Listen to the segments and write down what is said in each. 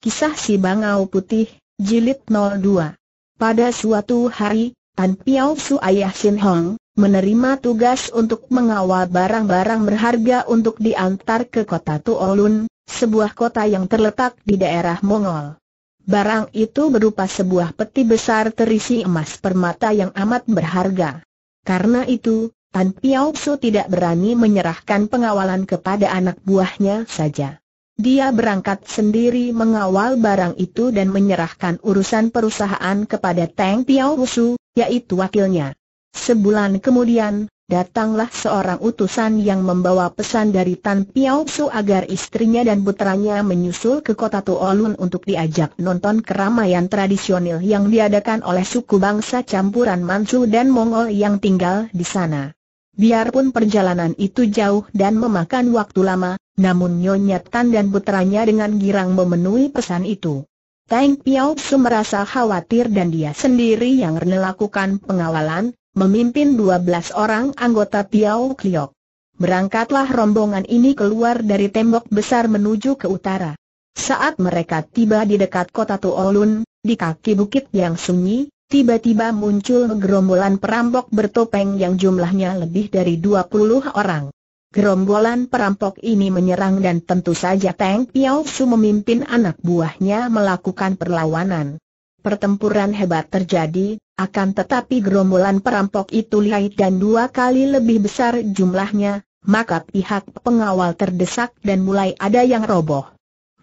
Kisah Si Bangau Putih, Jilid 02 Pada suatu hari, Tan Piao Su Ayah Sin Hong, menerima tugas untuk mengawal barang-barang berharga untuk diantar ke kota Tuolun, sebuah kota yang terletak di daerah Mongol. Barang itu berupa sebuah peti besar terisi emas permata yang amat berharga. Karena itu, Tan Piao Su tidak berani menyerahkan pengawalan kepada anak buahnya saja. Dia berangkat sendiri mengawal barang itu dan menyerahkan urusan perusahaan kepada Tang Tiao Wusu, yaitu wakilnya. Sebulan kemudian, datanglah seorang utusan yang membawa pesan dari Tan Piao Wusu agar istrinya dan putranya menyusul ke kota Tuolun untuk diajak nonton keramaian tradisional yang diadakan oleh suku bangsa campuran Manchu dan Mongol yang tinggal di sana. Biarpun perjalanan itu jauh dan memakan waktu lama, namun Nyonya Tan dan putranya dengan girang memenuhi pesan itu. Teng Piao Su merasa khawatir dan dia sendiri yang melakukan pengawalan, memimpin 12 orang anggota Piao Kliok. Berangkatlah rombongan ini keluar dari tembok besar menuju ke utara. Saat mereka tiba di dekat kota Tuolun, di kaki bukit yang sunyi, tiba-tiba muncul gerombolan perampok bertopeng yang jumlahnya lebih dari 20 orang. Gerombolan perampok ini menyerang dan tentu saja Teng Piao Su memimpin anak buahnya melakukan perlawanan. Pertempuran hebat terjadi, akan tetapi gerombolan perampok itu lihai dan dua kali lebih besar jumlahnya, maka pihak pengawal terdesak dan mulai ada yang roboh.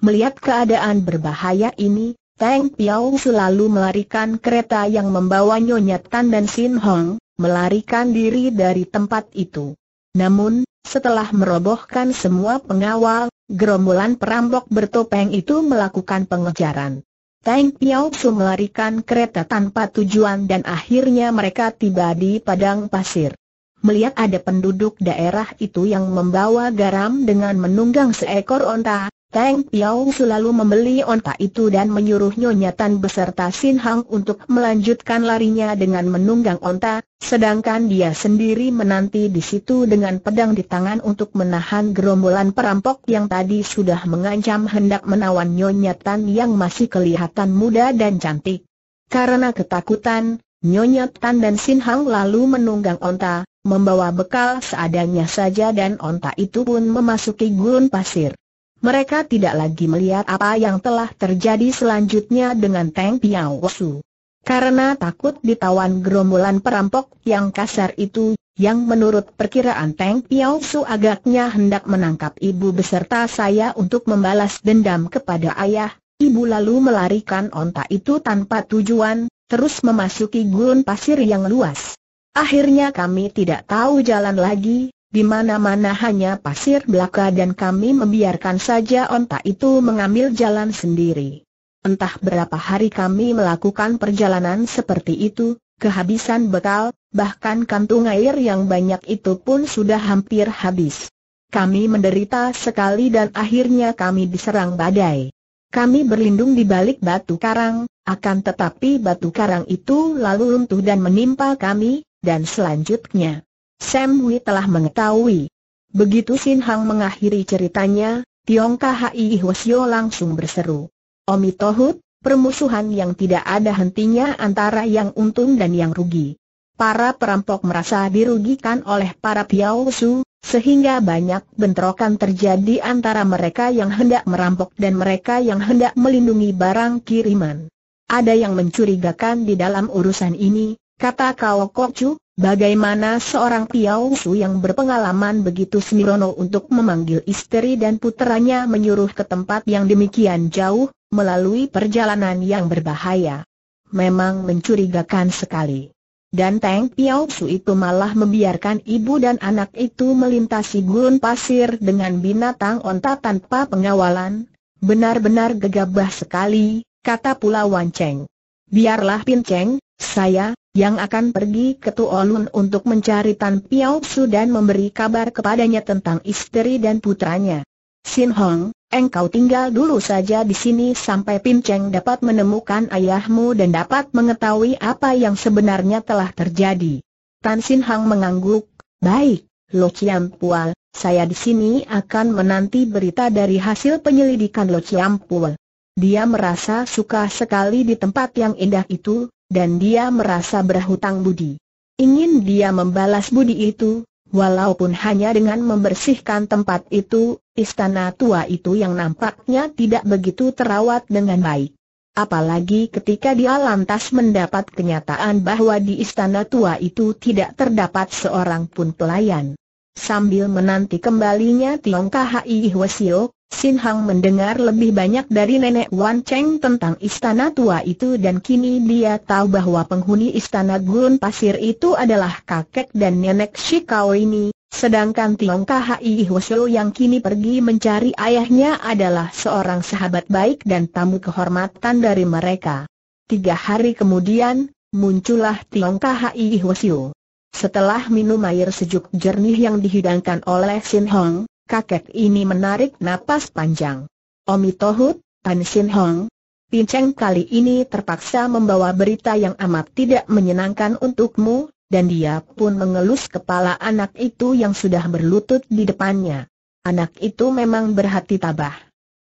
Melihat keadaan berbahaya ini, Tang Piao selalu melarikan kereta yang membawa Nyonya Tan dan Sin Hong, melarikan diri dari tempat itu. Namun, setelah merobohkan semua pengawal, gerombolan perampok bertopeng itu melakukan pengejaran. Tang Piao Su melarikan kereta tanpa tujuan dan akhirnya mereka tiba di padang pasir. Melihat ada penduduk daerah itu yang membawa garam dengan menunggang seekor onta, Teng Piao selalu membeli onta itu dan menyuruh Nyonya Tan beserta Sin Hang untuk melanjutkan larinya dengan menunggang onta, sedangkan dia sendiri menanti di situ dengan pedang di tangan untuk menahan gerombolan perampok yang tadi sudah mengancam hendak menawan Nyonya Tan yang masih kelihatan muda dan cantik. Karena ketakutan, Nyonya Tan dan Sin Hang lalu menunggang onta, membawa bekal seadanya saja dan onta itu pun memasuki gurun pasir mereka tidak lagi melihat apa yang telah terjadi selanjutnya dengan Teng Piao Wosu. Karena takut ditawan gerombolan perampok yang kasar itu, yang menurut perkiraan Teng Piao Su agaknya hendak menangkap ibu beserta saya untuk membalas dendam kepada ayah, ibu lalu melarikan onta itu tanpa tujuan, terus memasuki gurun pasir yang luas. Akhirnya kami tidak tahu jalan lagi, di mana-mana hanya pasir belaka dan kami membiarkan saja onta itu mengambil jalan sendiri. Entah berapa hari kami melakukan perjalanan seperti itu, kehabisan bekal, bahkan kantung air yang banyak itu pun sudah hampir habis. Kami menderita sekali dan akhirnya kami diserang badai. Kami berlindung di balik batu karang, akan tetapi batu karang itu lalu runtuh dan menimpa kami, dan selanjutnya. Sam Hui telah mengetahui. Begitu Sin Hang mengakhiri ceritanya, Tiong Kahai Hwasyo langsung berseru. Omi Tohut, permusuhan yang tidak ada hentinya antara yang untung dan yang rugi. Para perampok merasa dirugikan oleh para Piao Su, sehingga banyak bentrokan terjadi antara mereka yang hendak merampok dan mereka yang hendak melindungi barang kiriman. Ada yang mencurigakan di dalam urusan ini, kata Kao Chu, Bagaimana seorang Piao Su yang berpengalaman begitu semirono untuk memanggil istri dan putranya menyuruh ke tempat yang demikian jauh, melalui perjalanan yang berbahaya. Memang mencurigakan sekali. Dan Teng Piao Su itu malah membiarkan ibu dan anak itu melintasi gurun pasir dengan binatang onta tanpa pengawalan, benar-benar gegabah sekali, kata pula Wan Cheng. Biarlah Pin Cheng, saya, yang akan pergi ke Tuolun untuk mencari Tan Piao Su dan memberi kabar kepadanya tentang istri dan putranya. Sin Hong, engkau tinggal dulu saja di sini sampai Pin Cheng dapat menemukan ayahmu dan dapat mengetahui apa yang sebenarnya telah terjadi. Tan Sin Hong mengangguk, baik, Lo Chiam Pual, saya di sini akan menanti berita dari hasil penyelidikan Lo Chiam Pual. Dia merasa suka sekali di tempat yang indah itu, dan dia merasa berhutang budi. Ingin dia membalas budi itu, walaupun hanya dengan membersihkan tempat itu, istana tua itu yang nampaknya tidak begitu terawat dengan baik. Apalagi ketika dia lantas mendapat kenyataan bahwa di istana tua itu tidak terdapat seorang pun pelayan. Sambil menanti kembalinya Tiong Kai Hwasio, Sin Hang mendengar lebih banyak dari nenek Wan Cheng tentang istana tua itu dan kini dia tahu bahwa penghuni istana gurun pasir itu adalah kakek dan nenek Shikau ini, sedangkan Tiong Kahai Hwasyo yang kini pergi mencari ayahnya adalah seorang sahabat baik dan tamu kehormatan dari mereka. Tiga hari kemudian, muncullah Tiong Kahai Hwasyo. Setelah minum air sejuk jernih yang dihidangkan oleh Sin Hong, kakek ini menarik napas panjang. Omi Tohut, Tan Shin Hong, Pinceng kali ini terpaksa membawa berita yang amat tidak menyenangkan untukmu, dan dia pun mengelus kepala anak itu yang sudah berlutut di depannya. Anak itu memang berhati tabah.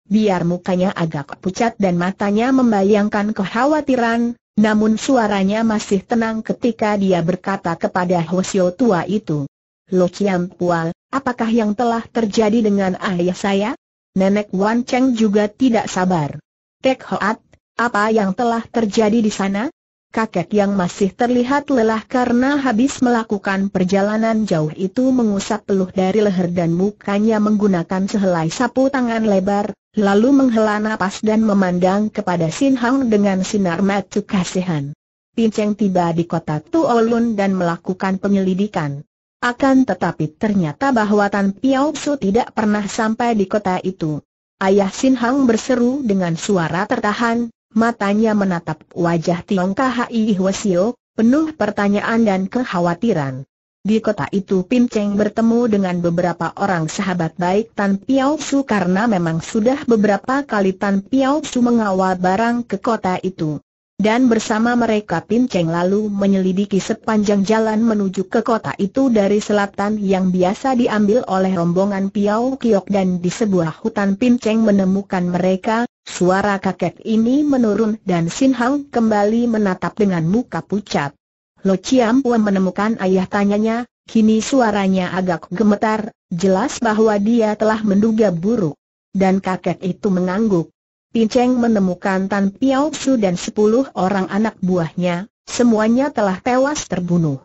Biar mukanya agak pucat dan matanya membayangkan kekhawatiran, namun suaranya masih tenang ketika dia berkata kepada Hosio tua itu. Lo Chiam Pual, apakah yang telah terjadi dengan ayah saya? Nenek Wan Cheng juga tidak sabar. Tek Hoat, apa yang telah terjadi di sana? Kakek yang masih terlihat lelah karena habis melakukan perjalanan jauh itu mengusap peluh dari leher dan mukanya menggunakan sehelai sapu tangan lebar, lalu menghela napas dan memandang kepada Sin Hang dengan sinar mata kasihan. Pinceng tiba di kota Tuolun dan melakukan penyelidikan. Akan tetapi ternyata bahwa Tan Piao Su tidak pernah sampai di kota itu. Ayah Sin Hang berseru dengan suara tertahan, matanya menatap wajah Tiong Khai Hwasio, penuh pertanyaan dan kekhawatiran. Di kota itu Pin Cheng bertemu dengan beberapa orang sahabat baik Tan Piao Su karena memang sudah beberapa kali Tan Piao Su mengawal barang ke kota itu dan bersama mereka Pin Cheng lalu menyelidiki sepanjang jalan menuju ke kota itu dari selatan yang biasa diambil oleh rombongan Piao Kiok dan di sebuah hutan Pin Cheng menemukan mereka, suara kakek ini menurun dan Sin Hang kembali menatap dengan muka pucat. Lo Chiam Pua menemukan ayah tanyanya, kini suaranya agak gemetar, jelas bahwa dia telah menduga buruk. Dan kakek itu mengangguk. Pincheng menemukan Tan Piao Su dan sepuluh orang anak buahnya, semuanya telah tewas terbunuh.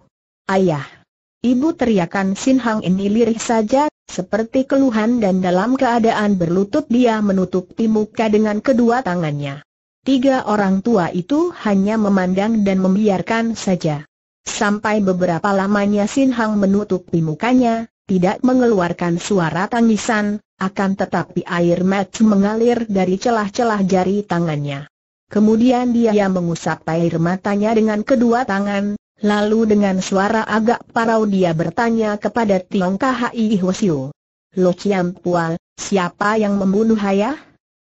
Ayah! Ibu teriakan Sin Hang ini lirih saja, seperti keluhan dan dalam keadaan berlutut dia menutupi muka dengan kedua tangannya. Tiga orang tua itu hanya memandang dan membiarkan saja. Sampai beberapa lamanya Sin Hang menutupi mukanya, tidak mengeluarkan suara tangisan, akan tetapi air mata mengalir dari celah-celah jari tangannya. Kemudian dia mengusap air matanya dengan kedua tangan, lalu dengan suara agak parau dia bertanya kepada Tiong Kahai Hwasio. Lo Chiam Pual, siapa yang membunuh ayah?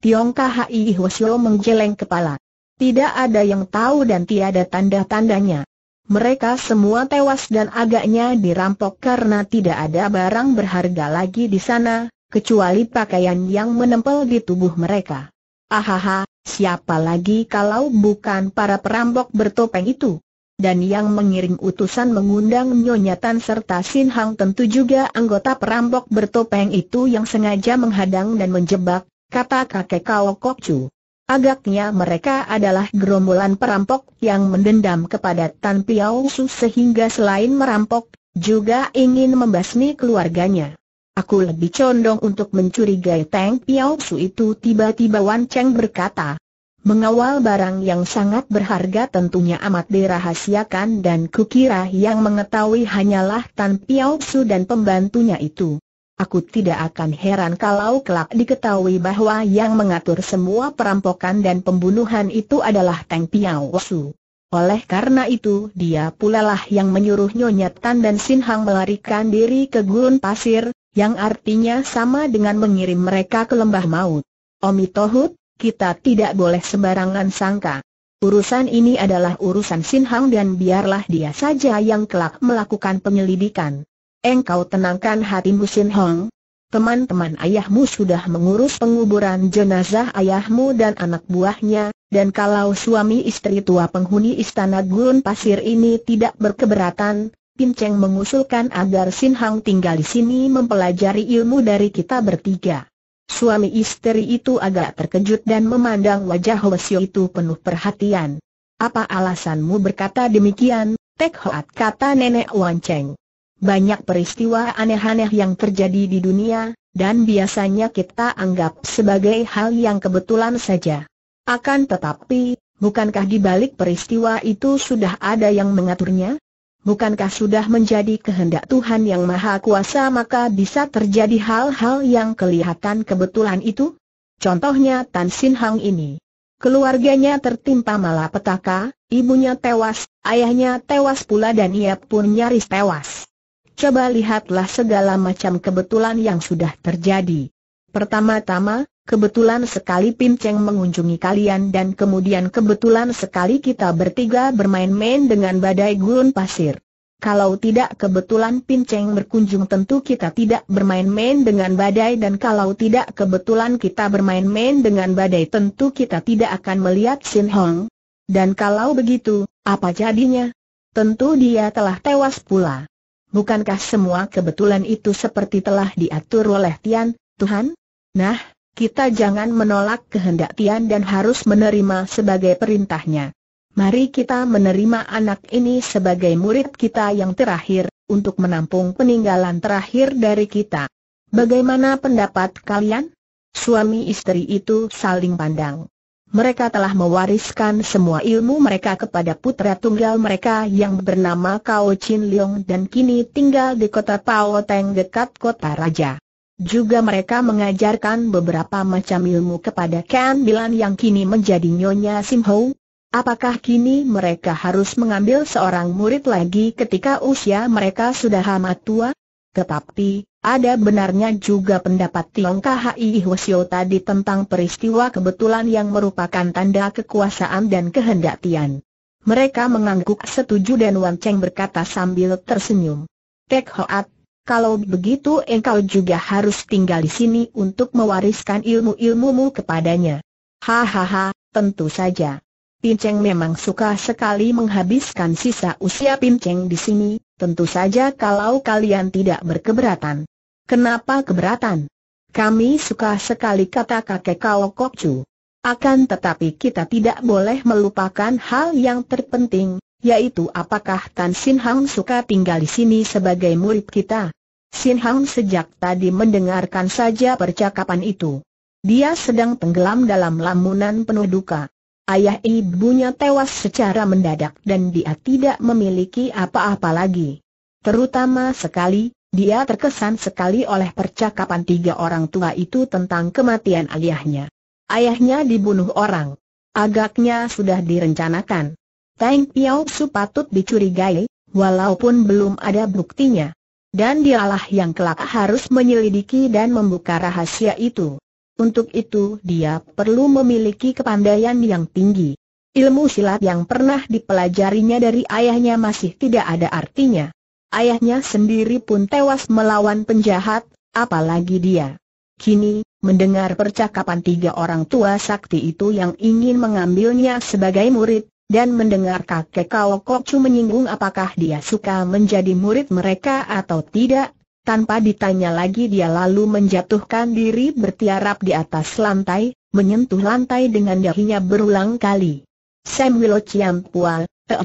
Tiong Kahai Hwasio menggeleng kepala. Tidak ada yang tahu dan tiada tanda-tandanya. Mereka semua tewas dan agaknya dirampok karena tidak ada barang berharga lagi di sana, kecuali pakaian yang menempel di tubuh mereka. Ahaha, siapa lagi kalau bukan para perampok bertopeng itu? Dan yang mengirim utusan mengundang Nyonya Tan serta Sin Hang tentu juga anggota perampok bertopeng itu yang sengaja menghadang dan menjebak, kata kakek Kao Chu. Agaknya mereka adalah gerombolan perampok yang mendendam kepada Tan Piao Su sehingga selain merampok, juga ingin membasmi keluarganya. Aku lebih condong untuk mencurigai Tang Piao Su itu tiba-tiba Wan Cheng berkata. Mengawal barang yang sangat berharga tentunya amat dirahasiakan dan kukira yang mengetahui hanyalah Tan Piao Su dan pembantunya itu. Aku tidak akan heran kalau kelak diketahui bahwa yang mengatur semua perampokan dan pembunuhan itu adalah Tang Piao Su. Oleh karena itu dia pula lah yang menyuruh Nyonya Tan dan Sin Hang melarikan diri ke gurun pasir, yang artinya sama dengan mengirim mereka ke lembah maut. Omi kita tidak boleh sembarangan sangka. Urusan ini adalah urusan Sin dan biarlah dia saja yang kelak melakukan penyelidikan. Engkau tenangkan hatimu Sin Teman-teman ayahmu sudah mengurus penguburan jenazah ayahmu dan anak buahnya, dan kalau suami istri tua penghuni istana gurun pasir ini tidak berkeberatan, Pin Cheng mengusulkan agar Sin Hang tinggal di sini mempelajari ilmu dari kita bertiga. Suami istri itu agak terkejut dan memandang wajah Lesio itu penuh perhatian. Apa alasanmu berkata demikian, Tek Hoat kata nenek Wan Cheng. Banyak peristiwa aneh-aneh yang terjadi di dunia, dan biasanya kita anggap sebagai hal yang kebetulan saja. Akan tetapi, bukankah di balik peristiwa itu sudah ada yang mengaturnya? Bukankah sudah menjadi kehendak Tuhan yang Maha Kuasa maka bisa terjadi hal-hal yang kelihatan kebetulan itu? Contohnya Tan Sin Hang ini. Keluarganya tertimpa malapetaka, ibunya tewas, ayahnya tewas pula dan ia pun nyaris tewas. Coba lihatlah segala macam kebetulan yang sudah terjadi. Pertama-tama, Kebetulan sekali Pim Cheng mengunjungi kalian dan kemudian kebetulan sekali kita bertiga bermain-main dengan badai gurun pasir. Kalau tidak kebetulan Pim Cheng berkunjung tentu kita tidak bermain-main dengan badai dan kalau tidak kebetulan kita bermain-main dengan badai tentu kita tidak akan melihat Sin Hong. Dan kalau begitu, apa jadinya? Tentu dia telah tewas pula. Bukankah semua kebetulan itu seperti telah diatur oleh Tian, Tuhan? Nah, kita jangan menolak kehendak Tian dan harus menerima sebagai perintahnya. Mari kita menerima anak ini sebagai murid kita yang terakhir, untuk menampung peninggalan terakhir dari kita. Bagaimana pendapat kalian? Suami istri itu saling pandang. Mereka telah mewariskan semua ilmu mereka kepada putra tunggal mereka yang bernama Kao Chin Leong dan kini tinggal di kota Pao Teng dekat kota Raja. Juga mereka mengajarkan beberapa macam ilmu kepada Ken Bilan yang kini menjadi Nyonya Sim Ho. Apakah kini mereka harus mengambil seorang murid lagi ketika usia mereka sudah amat tua? Tetapi, ada benarnya juga pendapat Tiong Khai Hwasyo tadi tentang peristiwa kebetulan yang merupakan tanda kekuasaan dan kehendak Tian. Mereka mengangguk setuju dan Wan Cheng berkata sambil tersenyum. Tek Hoat, kalau begitu engkau juga harus tinggal di sini untuk mewariskan ilmu-ilmumu kepadanya. Hahaha, tentu saja. Pinceng memang suka sekali menghabiskan sisa usia Pinceng di sini, tentu saja kalau kalian tidak berkeberatan. Kenapa keberatan? Kami suka sekali kata kakek kau Kokcu. Akan tetapi kita tidak boleh melupakan hal yang terpenting, yaitu apakah Tan Sin Hang suka tinggal di sini sebagai murid kita. Sin Hang sejak tadi mendengarkan saja percakapan itu. Dia sedang tenggelam dalam lamunan penuh duka. Ayah ibunya tewas secara mendadak dan dia tidak memiliki apa-apa lagi. Terutama sekali, dia terkesan sekali oleh percakapan tiga orang tua itu tentang kematian ayahnya. Ayahnya dibunuh orang. Agaknya sudah direncanakan. Tang Piao Su dicurigai, walaupun belum ada buktinya. Dan dialah yang kelak harus menyelidiki dan membuka rahasia itu. Untuk itu dia perlu memiliki kepandaian yang tinggi. Ilmu silat yang pernah dipelajarinya dari ayahnya masih tidak ada artinya. Ayahnya sendiri pun tewas melawan penjahat, apalagi dia. Kini, mendengar percakapan tiga orang tua sakti itu yang ingin mengambilnya sebagai murid, dan mendengar kakek Kok Kokcu menyinggung apakah dia suka menjadi murid mereka atau tidak, tanpa ditanya lagi dia lalu menjatuhkan diri bertiarap di atas lantai, menyentuh lantai dengan dahinya berulang kali. Sam Wilo Chiam Pual, eh,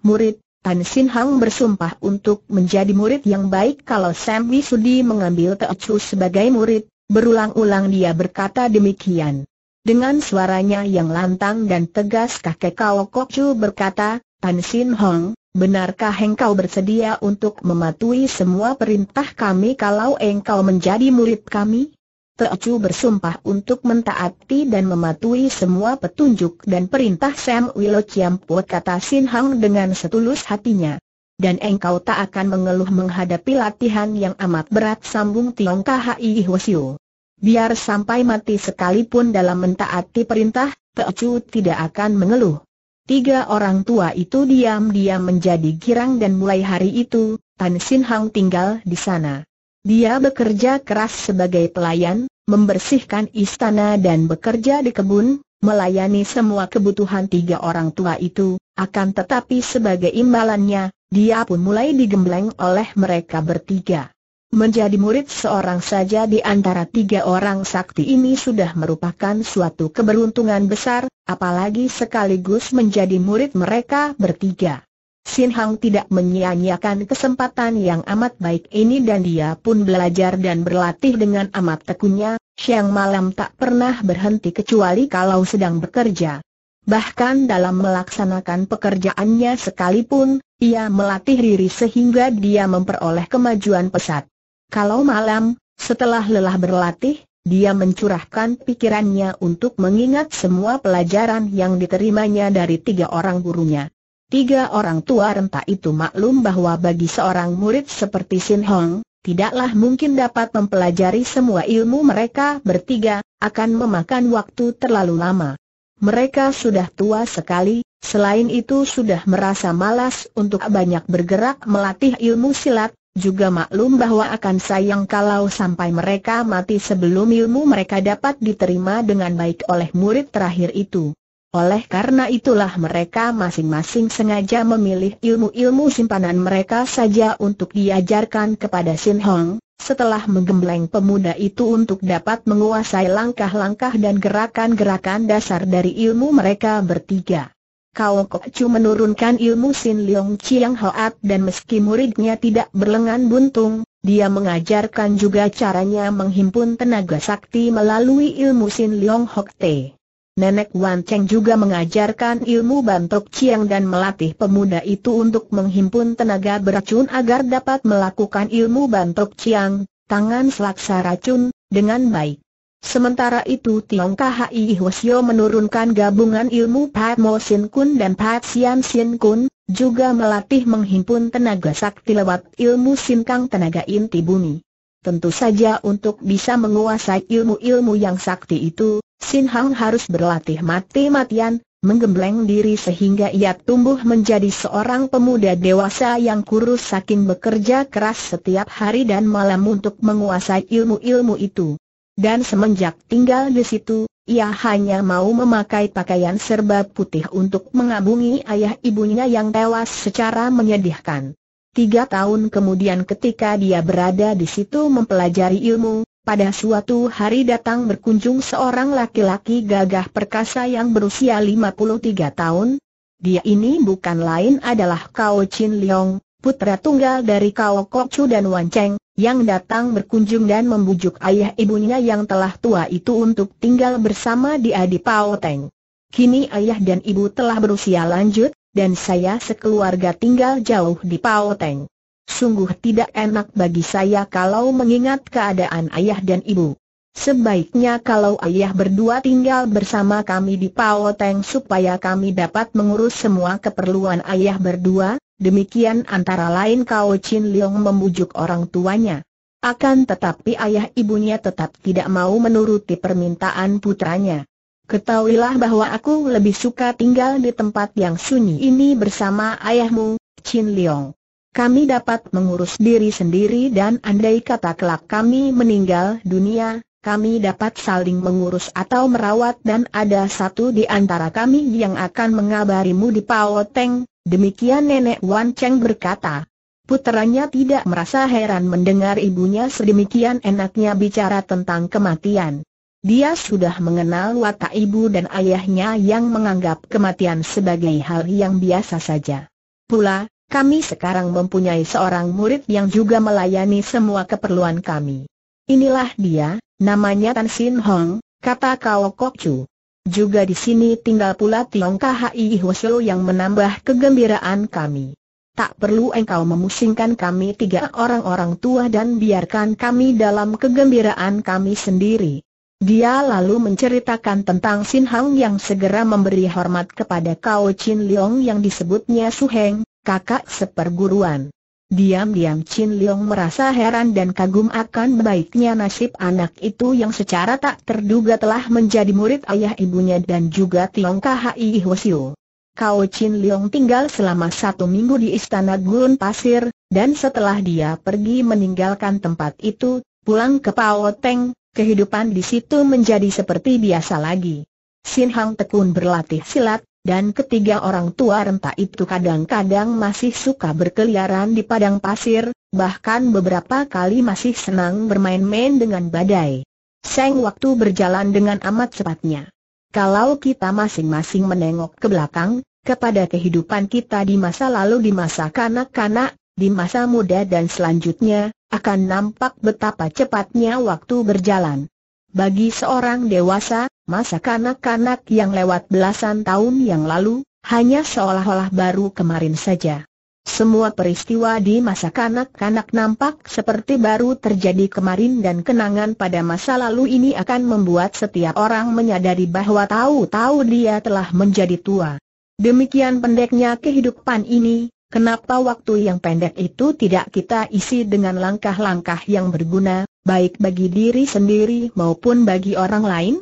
murid, Tan Sin Hang bersumpah untuk menjadi murid yang baik kalau Sam Wisudi mengambil Teocu sebagai murid, berulang-ulang dia berkata demikian. Dengan suaranya yang lantang dan tegas kakek Kao Chu berkata, Tan Sin Hong, benarkah engkau bersedia untuk mematuhi semua perintah kami kalau engkau menjadi murid kami? Teochu bersumpah untuk mentaati dan mematuhi semua petunjuk dan perintah Sam Wilo Chiam. Puat kata Sin Hong dengan setulus hatinya. Dan engkau tak akan mengeluh menghadapi latihan yang amat berat sambung Tiong Ihi Hwasyo. Biar sampai mati sekalipun dalam mentaati perintah, Pecu tidak akan mengeluh. Tiga orang tua itu diam-diam menjadi girang dan mulai hari itu, Tan Sin Hang tinggal di sana. Dia bekerja keras sebagai pelayan, membersihkan istana dan bekerja di kebun, melayani semua kebutuhan tiga orang tua itu, akan tetapi sebagai imbalannya, dia pun mulai digembleng oleh mereka bertiga. Menjadi murid seorang saja di antara tiga orang sakti ini sudah merupakan suatu keberuntungan besar, apalagi sekaligus menjadi murid mereka bertiga. Sin Hang tidak menyia-nyiakan kesempatan yang amat baik ini dan dia pun belajar dan berlatih dengan amat tekunnya, siang malam tak pernah berhenti kecuali kalau sedang bekerja. Bahkan dalam melaksanakan pekerjaannya sekalipun, ia melatih diri sehingga dia memperoleh kemajuan pesat. Kalau malam, setelah lelah berlatih, dia mencurahkan pikirannya untuk mengingat semua pelajaran yang diterimanya dari tiga orang gurunya. Tiga orang tua renta itu maklum bahwa bagi seorang murid seperti Sin Hong, tidaklah mungkin dapat mempelajari semua ilmu mereka bertiga, akan memakan waktu terlalu lama. Mereka sudah tua sekali, selain itu sudah merasa malas untuk banyak bergerak melatih ilmu silat, juga maklum bahwa akan sayang kalau sampai mereka mati sebelum ilmu mereka dapat diterima dengan baik oleh murid terakhir itu. Oleh karena itulah mereka masing-masing sengaja memilih ilmu-ilmu simpanan mereka saja untuk diajarkan kepada Sin Hong, setelah menggembleng pemuda itu untuk dapat menguasai langkah-langkah dan gerakan-gerakan dasar dari ilmu mereka bertiga. Kau menurunkan ilmu Sin Leong Chiang Hoat dan meski muridnya tidak berlengan buntung, dia mengajarkan juga caranya menghimpun tenaga sakti melalui ilmu Sin Leong Hok Te. Nenek Wan Cheng juga mengajarkan ilmu bantok ciang dan melatih pemuda itu untuk menghimpun tenaga beracun agar dapat melakukan ilmu bantok ciang, tangan selaksa racun, dengan baik. Sementara itu Tiong Kahai Hwasyo menurunkan gabungan ilmu Pat Mo Sin Kun dan Pat Sian Sin Kun, juga melatih menghimpun tenaga sakti lewat ilmu sinkang tenaga inti bumi. Tentu saja untuk bisa menguasai ilmu-ilmu yang sakti itu, Sin Hang harus berlatih mati-matian, menggembleng diri sehingga ia tumbuh menjadi seorang pemuda dewasa yang kurus saking bekerja keras setiap hari dan malam untuk menguasai ilmu-ilmu itu. Dan semenjak tinggal di situ, ia hanya mau memakai pakaian serba putih untuk mengabungi ayah ibunya yang tewas secara menyedihkan. Tiga tahun kemudian ketika dia berada di situ mempelajari ilmu, pada suatu hari datang berkunjung seorang laki-laki gagah perkasa yang berusia 53 tahun. Dia ini bukan lain adalah Kao Chin Leong, putra tunggal dari Kao Kok Chu dan Wan Cheng, yang datang berkunjung dan membujuk ayah ibunya yang telah tua itu untuk tinggal bersama Adi di Teng. Kini ayah dan ibu telah berusia lanjut, dan saya sekeluarga tinggal jauh di Pao Teng. Sungguh tidak enak bagi saya kalau mengingat keadaan ayah dan ibu. Sebaiknya kalau ayah berdua tinggal bersama kami di Pao Teng supaya kami dapat mengurus semua keperluan ayah berdua, Demikian antara lain kau Chin Leong membujuk orang tuanya. Akan tetapi ayah ibunya tetap tidak mau menuruti permintaan putranya. Ketahuilah bahwa aku lebih suka tinggal di tempat yang sunyi ini bersama ayahmu, Chin Leong. Kami dapat mengurus diri sendiri dan andai kata kelak kami meninggal dunia, kami dapat saling mengurus atau merawat dan ada satu di antara kami yang akan mengabarimu di Pao Teng, Demikian nenek Wan Cheng berkata. Puteranya tidak merasa heran mendengar ibunya sedemikian enaknya bicara tentang kematian. Dia sudah mengenal watak ibu dan ayahnya yang menganggap kematian sebagai hal yang biasa saja. Pula, kami sekarang mempunyai seorang murid yang juga melayani semua keperluan kami. Inilah dia, namanya Tan Sin Hong, kata Kao Kok Chu. Juga di sini tinggal pula Tiong Khi Hwasyo yang menambah kegembiraan kami. Tak perlu engkau memusingkan kami tiga orang-orang tua dan biarkan kami dalam kegembiraan kami sendiri. Dia lalu menceritakan tentang Sin Hang yang segera memberi hormat kepada Kao Chin Leong yang disebutnya Su Heng, kakak seperguruan. Diam-diam Chin Leong merasa heran dan kagum akan baiknya nasib anak itu yang secara tak terduga telah menjadi murid ayah ibunya dan juga Tiong Khai Hwasyu. Kau Chin Leong tinggal selama satu minggu di Istana Gurun Pasir, dan setelah dia pergi meninggalkan tempat itu, pulang ke Pao Teng, kehidupan di situ menjadi seperti biasa lagi. Sin Hang Tekun berlatih silat, dan ketiga orang tua renta itu kadang-kadang masih suka berkeliaran di padang pasir, bahkan beberapa kali masih senang bermain-main dengan badai. Seng waktu berjalan dengan amat cepatnya. Kalau kita masing-masing menengok ke belakang, kepada kehidupan kita di masa lalu di masa kanak-kanak, di masa muda dan selanjutnya, akan nampak betapa cepatnya waktu berjalan. Bagi seorang dewasa, Masa kanak-kanak yang lewat belasan tahun yang lalu, hanya seolah-olah baru kemarin saja. Semua peristiwa di masa kanak-kanak nampak seperti baru terjadi kemarin dan kenangan pada masa lalu ini akan membuat setiap orang menyadari bahwa tahu-tahu dia telah menjadi tua. Demikian pendeknya kehidupan ini, kenapa waktu yang pendek itu tidak kita isi dengan langkah-langkah yang berguna, baik bagi diri sendiri maupun bagi orang lain?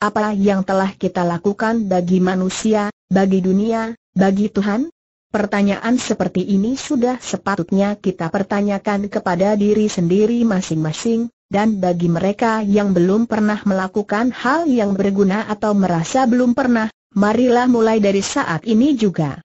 Apa yang telah kita lakukan bagi manusia, bagi dunia, bagi Tuhan? Pertanyaan seperti ini sudah sepatutnya kita pertanyakan kepada diri sendiri masing-masing, dan bagi mereka yang belum pernah melakukan hal yang berguna atau merasa belum pernah, marilah mulai dari saat ini juga.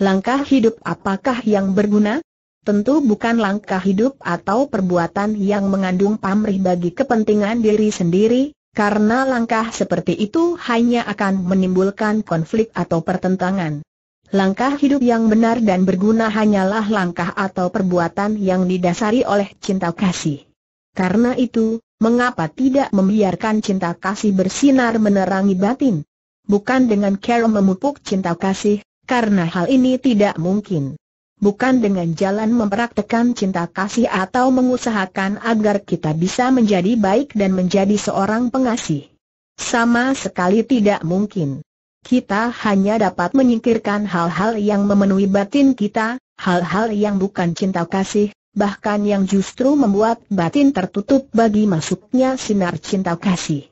Langkah hidup apakah yang berguna? Tentu bukan langkah hidup atau perbuatan yang mengandung pamrih bagi kepentingan diri sendiri, karena langkah seperti itu hanya akan menimbulkan konflik atau pertentangan. Langkah hidup yang benar dan berguna hanyalah langkah atau perbuatan yang didasari oleh cinta kasih. Karena itu, mengapa tidak membiarkan cinta kasih bersinar menerangi batin? Bukan dengan cara memupuk cinta kasih, karena hal ini tidak mungkin bukan dengan jalan mempraktekan cinta kasih atau mengusahakan agar kita bisa menjadi baik dan menjadi seorang pengasih. Sama sekali tidak mungkin. Kita hanya dapat menyingkirkan hal-hal yang memenuhi batin kita, hal-hal yang bukan cinta kasih, bahkan yang justru membuat batin tertutup bagi masuknya sinar cinta kasih.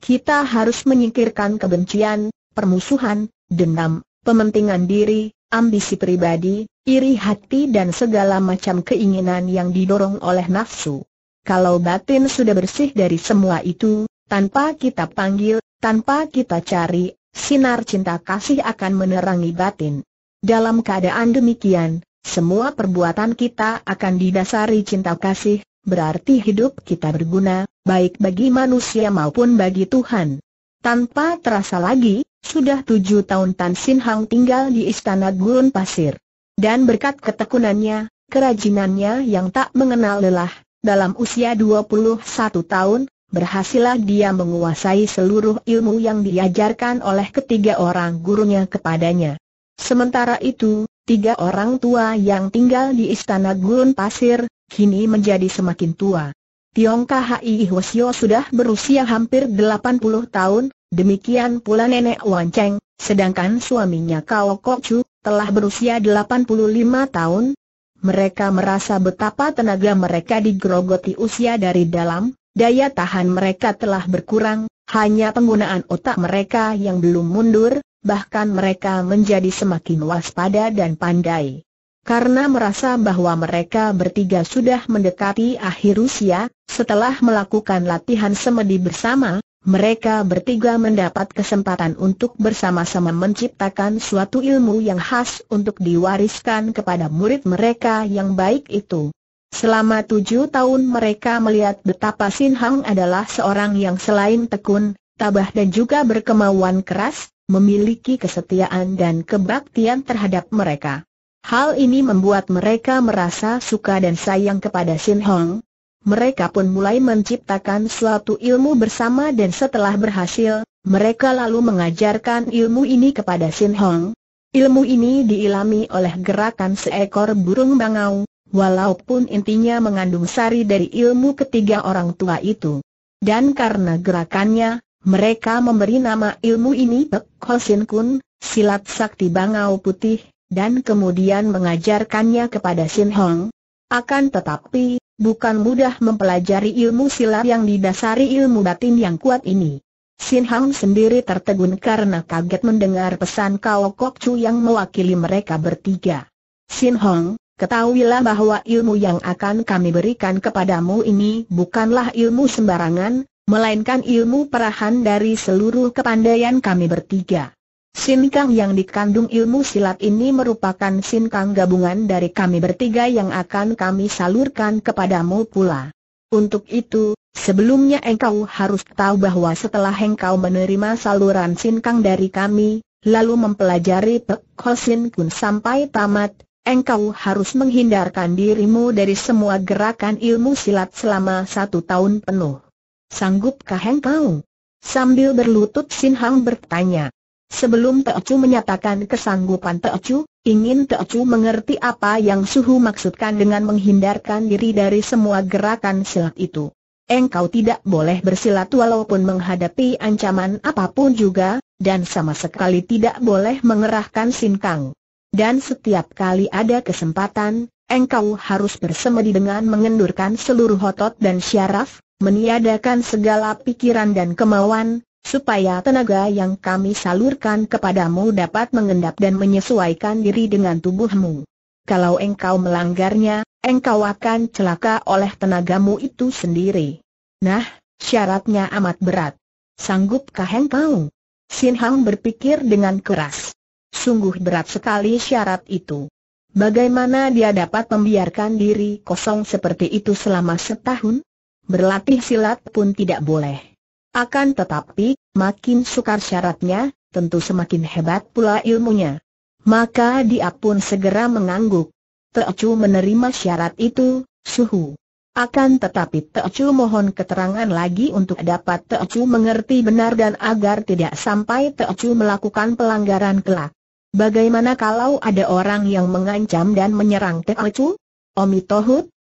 Kita harus menyingkirkan kebencian, permusuhan, dendam, pementingan diri, ambisi pribadi, iri hati dan segala macam keinginan yang didorong oleh nafsu. Kalau batin sudah bersih dari semua itu, tanpa kita panggil, tanpa kita cari, sinar cinta kasih akan menerangi batin. Dalam keadaan demikian, semua perbuatan kita akan didasari cinta kasih, berarti hidup kita berguna, baik bagi manusia maupun bagi Tuhan. Tanpa terasa lagi, sudah tujuh tahun Tan Sin Hang tinggal di Istana Gurun Pasir. Dan berkat ketekunannya, kerajinannya yang tak mengenal lelah, dalam usia 21 tahun, berhasillah dia menguasai seluruh ilmu yang diajarkan oleh ketiga orang gurunya kepadanya. Sementara itu, tiga orang tua yang tinggal di Istana Gurun Pasir, kini menjadi semakin tua. Tiong Khai Hwasyo sudah berusia hampir 80 tahun, demikian pula nenek Wan Cheng, sedangkan suaminya Kao Kok Chu, telah berusia 85 tahun. Mereka merasa betapa tenaga mereka digerogoti usia dari dalam, daya tahan mereka telah berkurang, hanya penggunaan otak mereka yang belum mundur, bahkan mereka menjadi semakin waspada dan pandai karena merasa bahwa mereka bertiga sudah mendekati akhir usia, setelah melakukan latihan semedi bersama, mereka bertiga mendapat kesempatan untuk bersama-sama menciptakan suatu ilmu yang khas untuk diwariskan kepada murid mereka yang baik itu. Selama tujuh tahun mereka melihat betapa Sin Hang adalah seorang yang selain tekun, tabah dan juga berkemauan keras, memiliki kesetiaan dan kebaktian terhadap mereka. Hal ini membuat mereka merasa suka dan sayang kepada Sin Hong. Mereka pun mulai menciptakan suatu ilmu bersama dan setelah berhasil, mereka lalu mengajarkan ilmu ini kepada Sin Hong. Ilmu ini diilami oleh gerakan seekor burung bangau, walaupun intinya mengandung sari dari ilmu ketiga orang tua itu. Dan karena gerakannya, mereka memberi nama ilmu ini Pek Hosin Kun, silat sakti bangau putih, dan kemudian mengajarkannya kepada Sin Hong. Akan tetapi, bukan mudah mempelajari ilmu silat yang didasari ilmu batin yang kuat ini. Sin Hong sendiri tertegun karena kaget mendengar pesan Kao Kok Chu yang mewakili mereka bertiga. Sin Hong, ketahuilah bahwa ilmu yang akan kami berikan kepadamu ini bukanlah ilmu sembarangan, melainkan ilmu perahan dari seluruh kepandaian kami bertiga. Sin Kang yang dikandung ilmu silat ini merupakan Sin Kang gabungan dari kami bertiga yang akan kami salurkan kepadamu pula. Untuk itu, sebelumnya engkau harus tahu bahwa setelah engkau menerima saluran Sin Kang dari kami, lalu mempelajari Pek Ho Sin Kun sampai tamat, engkau harus menghindarkan dirimu dari semua gerakan ilmu silat selama satu tahun penuh. Sanggupkah engkau? Sambil berlutut Sin Hang bertanya. Sebelum Teocu menyatakan kesanggupan Teocu, ingin Teochu mengerti apa yang Suhu maksudkan dengan menghindarkan diri dari semua gerakan silat itu. Engkau tidak boleh bersilat walaupun menghadapi ancaman apapun juga, dan sama sekali tidak boleh mengerahkan sinkang. Dan setiap kali ada kesempatan, engkau harus bersemedi dengan mengendurkan seluruh otot dan syaraf, meniadakan segala pikiran dan kemauan, supaya tenaga yang kami salurkan kepadamu dapat mengendap dan menyesuaikan diri dengan tubuhmu. Kalau engkau melanggarnya, engkau akan celaka oleh tenagamu itu sendiri. Nah, syaratnya amat berat. Sanggupkah engkau? Sin Hang berpikir dengan keras. Sungguh berat sekali syarat itu. Bagaimana dia dapat membiarkan diri kosong seperti itu selama setahun? Berlatih silat pun tidak boleh. Akan tetapi, makin sukar syaratnya, tentu semakin hebat pula ilmunya. Maka dia pun segera mengangguk. Teocu menerima syarat itu, suhu. Akan tetapi Teocu mohon keterangan lagi untuk dapat Teocu mengerti benar dan agar tidak sampai Teocu melakukan pelanggaran kelak. Bagaimana kalau ada orang yang mengancam dan menyerang Teocu? Omi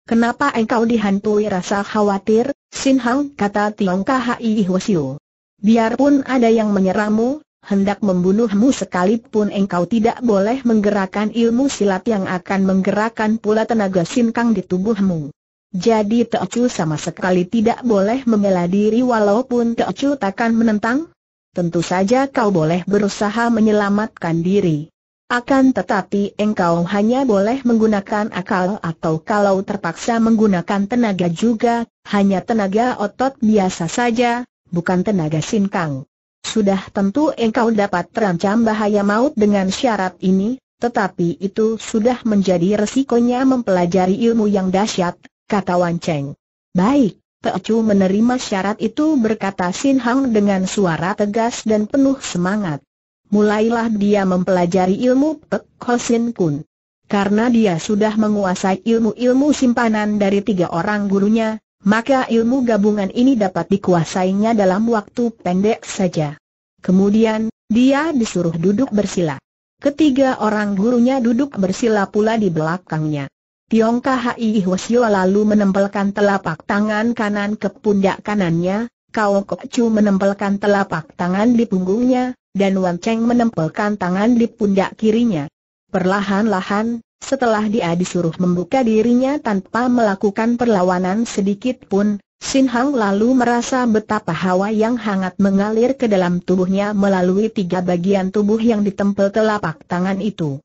Kenapa engkau dihantui rasa khawatir, Sin Hang kata Tiong Kahai Hwasyu. Biarpun ada yang menyerangmu, hendak membunuhmu sekalipun engkau tidak boleh menggerakkan ilmu silat yang akan menggerakkan pula tenaga Sin Kang di tubuhmu. Jadi Teocu sama sekali tidak boleh membela diri walaupun Teocu takkan menentang? Tentu saja kau boleh berusaha menyelamatkan diri. Akan tetapi engkau hanya boleh menggunakan akal atau kalau terpaksa menggunakan tenaga juga, hanya tenaga otot biasa saja, bukan tenaga sinkang. Sudah tentu engkau dapat terancam bahaya maut dengan syarat ini, tetapi itu sudah menjadi resikonya mempelajari ilmu yang dahsyat, kata Wan Cheng. Baik, Pecu menerima syarat itu berkata Sin Hang dengan suara tegas dan penuh semangat mulailah dia mempelajari ilmu Pek Hosin Kun. Karena dia sudah menguasai ilmu-ilmu simpanan dari tiga orang gurunya, maka ilmu gabungan ini dapat dikuasainya dalam waktu pendek saja. Kemudian, dia disuruh duduk bersila. Ketiga orang gurunya duduk bersila pula di belakangnya. Tiong Khai Hwasyo lalu menempelkan telapak tangan kanan ke pundak kanannya, Kau Kok Chu menempelkan telapak tangan di punggungnya, dan Wan Cheng menempelkan tangan di pundak kirinya. Perlahan-lahan, setelah dia disuruh membuka dirinya tanpa melakukan perlawanan sedikit pun, Sin Hang lalu merasa betapa hawa yang hangat mengalir ke dalam tubuhnya melalui tiga bagian tubuh yang ditempel telapak tangan itu.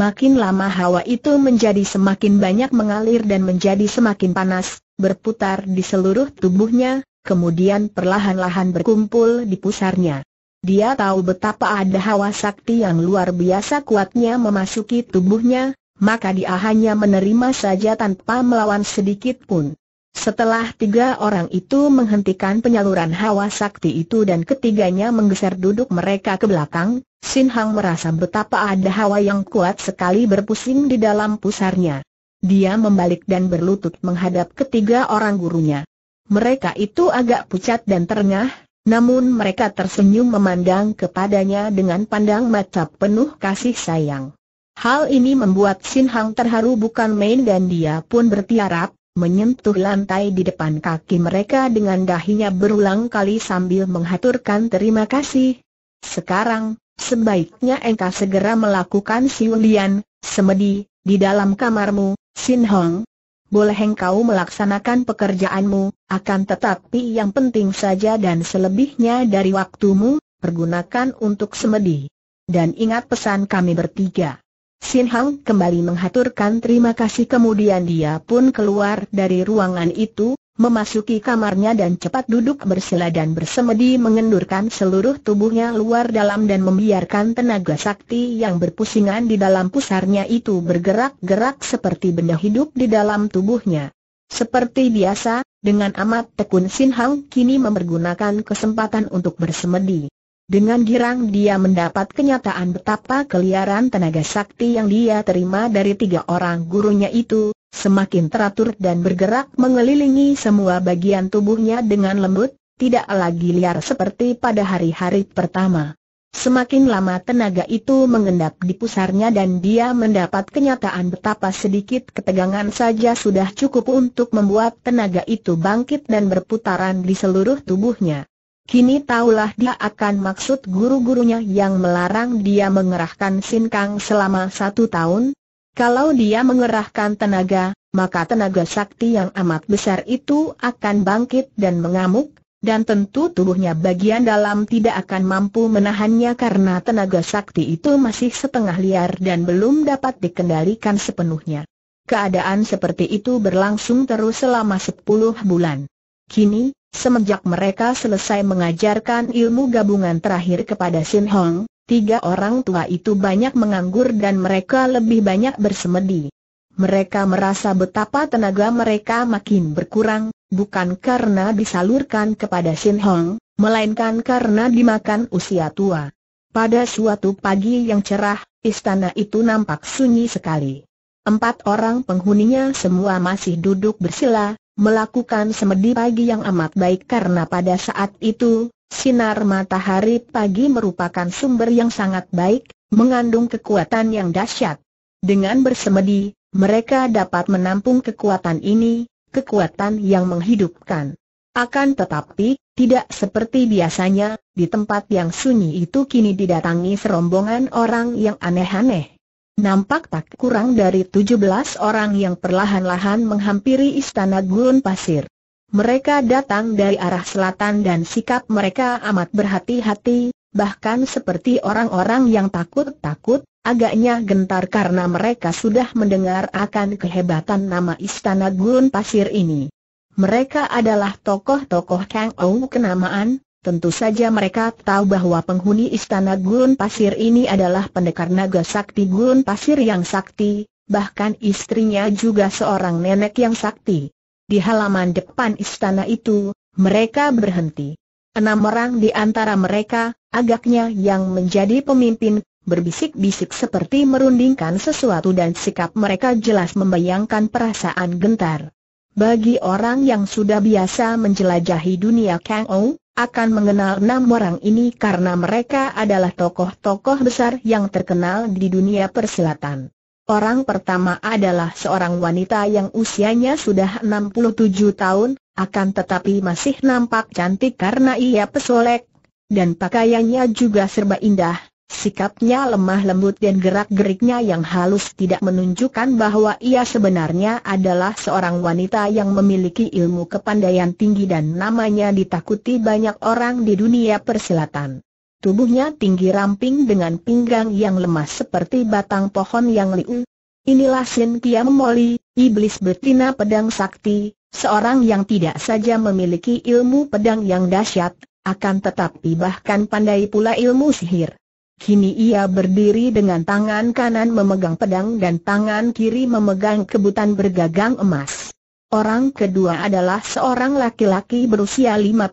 Makin lama hawa itu menjadi semakin banyak mengalir dan menjadi semakin panas, berputar di seluruh tubuhnya, kemudian perlahan-lahan berkumpul di pusarnya. Dia tahu betapa ada hawa sakti yang luar biasa kuatnya memasuki tubuhnya, maka dia hanya menerima saja tanpa melawan sedikit pun. Setelah tiga orang itu menghentikan penyaluran hawa sakti itu dan ketiganya menggeser duduk mereka ke belakang, Sin Hang merasa betapa ada hawa yang kuat sekali berpusing di dalam pusarnya. Dia membalik dan berlutut menghadap ketiga orang gurunya. Mereka itu agak pucat dan terengah, namun mereka tersenyum memandang kepadanya dengan pandang mata penuh kasih sayang. Hal ini membuat Sin Hang terharu bukan main dan dia pun bertiarap, menyentuh lantai di depan kaki mereka dengan dahinya berulang kali sambil menghaturkan terima kasih. Sekarang, sebaiknya engkau segera melakukan siulian, semedi, di dalam kamarmu, Sin Hong, boleh engkau melaksanakan pekerjaanmu, akan tetapi yang penting saja dan selebihnya dari waktumu, pergunakan untuk semedi. Dan ingat pesan kami bertiga. Sin Hang kembali menghaturkan terima kasih kemudian dia pun keluar dari ruangan itu, memasuki kamarnya dan cepat duduk bersila dan bersemedi mengendurkan seluruh tubuhnya luar dalam dan membiarkan tenaga sakti yang berpusingan di dalam pusarnya itu bergerak-gerak seperti benda hidup di dalam tubuhnya. Seperti biasa, dengan amat tekun Sin Hang kini mempergunakan kesempatan untuk bersemedi. Dengan girang dia mendapat kenyataan betapa keliaran tenaga sakti yang dia terima dari tiga orang gurunya itu, semakin teratur dan bergerak mengelilingi semua bagian tubuhnya dengan lembut, tidak lagi liar seperti pada hari-hari pertama. Semakin lama tenaga itu mengendap di pusarnya dan dia mendapat kenyataan betapa sedikit ketegangan saja sudah cukup untuk membuat tenaga itu bangkit dan berputaran di seluruh tubuhnya. Kini taulah dia akan maksud guru-gurunya yang melarang dia mengerahkan sinkang selama satu tahun, kalau dia mengerahkan tenaga, maka tenaga sakti yang amat besar itu akan bangkit dan mengamuk, dan tentu tubuhnya bagian dalam tidak akan mampu menahannya karena tenaga sakti itu masih setengah liar dan belum dapat dikendalikan sepenuhnya. Keadaan seperti itu berlangsung terus selama sepuluh bulan. Kini, semenjak mereka selesai mengajarkan ilmu gabungan terakhir kepada Sin Hong, Tiga orang tua itu banyak menganggur dan mereka lebih banyak bersemedi. Mereka merasa betapa tenaga mereka makin berkurang, bukan karena disalurkan kepada Shin Hong, melainkan karena dimakan usia tua. Pada suatu pagi yang cerah, istana itu nampak sunyi sekali. Empat orang penghuninya semua masih duduk bersila, melakukan semedi pagi yang amat baik karena pada saat itu, Sinar matahari pagi merupakan sumber yang sangat baik, mengandung kekuatan yang dahsyat. Dengan bersemedi, mereka dapat menampung kekuatan ini, kekuatan yang menghidupkan. Akan tetapi, tidak seperti biasanya, di tempat yang sunyi itu kini didatangi serombongan orang yang aneh-aneh. Nampak tak kurang dari 17 orang yang perlahan-lahan menghampiri istana gurun pasir. Mereka datang dari arah selatan dan sikap mereka amat berhati-hati, bahkan seperti orang-orang yang takut-takut, agaknya gentar karena mereka sudah mendengar akan kehebatan nama Istana Gurun Pasir ini. Mereka adalah tokoh-tokoh Kang Ou kenamaan, tentu saja mereka tahu bahwa penghuni Istana Gurun Pasir ini adalah pendekar naga sakti Gurun Pasir yang sakti, bahkan istrinya juga seorang nenek yang sakti. Di halaman depan istana itu, mereka berhenti. Enam orang di antara mereka, agaknya yang menjadi pemimpin, berbisik-bisik seperti merundingkan sesuatu dan sikap mereka jelas membayangkan perasaan gentar. Bagi orang yang sudah biasa menjelajahi dunia Kang Ou, akan mengenal enam orang ini karena mereka adalah tokoh-tokoh besar yang terkenal di dunia persilatan. Orang pertama adalah seorang wanita yang usianya sudah 67 tahun, akan tetapi masih nampak cantik karena ia pesolek, dan pakaiannya juga serba indah. Sikapnya lemah lembut dan gerak-geriknya yang halus tidak menunjukkan bahwa ia sebenarnya adalah seorang wanita yang memiliki ilmu kepandaian tinggi dan namanya ditakuti banyak orang di dunia persilatan. Tubuhnya tinggi ramping dengan pinggang yang lemas seperti batang pohon yang liu. Inilah Sin Kiam Moli, iblis betina pedang sakti, seorang yang tidak saja memiliki ilmu pedang yang dahsyat, akan tetapi bahkan pandai pula ilmu sihir. Kini ia berdiri dengan tangan kanan memegang pedang dan tangan kiri memegang kebutan bergagang emas. Orang kedua adalah seorang laki-laki berusia 52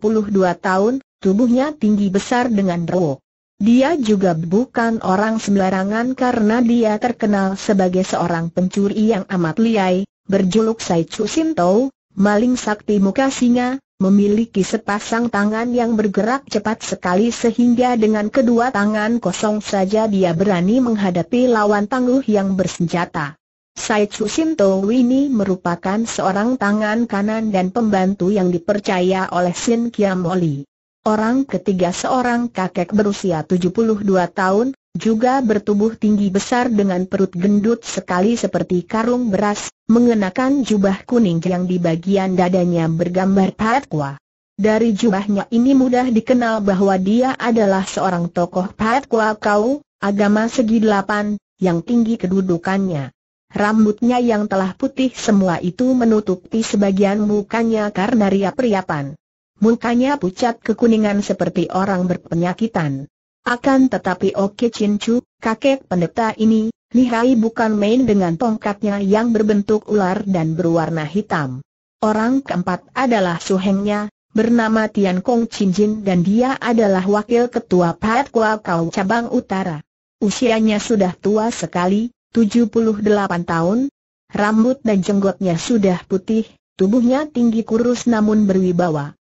tahun, Tubuhnya tinggi besar dengan roh. Dia juga bukan orang sembarangan karena dia terkenal sebagai seorang pencuri yang amat liai, berjuluk Sai Chu Tau, maling sakti muka singa, memiliki sepasang tangan yang bergerak cepat sekali sehingga dengan kedua tangan kosong saja dia berani menghadapi lawan tangguh yang bersenjata. Sai Chu Tau ini merupakan seorang tangan kanan dan pembantu yang dipercaya oleh Sin Kiam Oli. Orang ketiga seorang kakek berusia 72 tahun, juga bertubuh tinggi besar dengan perut gendut sekali seperti karung beras, mengenakan jubah kuning yang di bagian dadanya bergambar patwa. Dari jubahnya ini mudah dikenal bahwa dia adalah seorang tokoh patwa kau, agama segi delapan, yang tinggi kedudukannya. Rambutnya yang telah putih semua itu menutupi sebagian mukanya karena riap-riapan. Mukanya pucat kekuningan seperti orang berpenyakitan. Akan tetapi Oke Chin kakek pendeta ini, lihai bukan main dengan tongkatnya yang berbentuk ular dan berwarna hitam. Orang keempat adalah suhengnya, bernama Tian Kong Chin dan dia adalah wakil ketua Pat Kua Kau Cabang Utara. Usianya sudah tua sekali, 78 tahun, rambut dan jenggotnya sudah putih, tubuhnya tinggi kurus namun berwibawa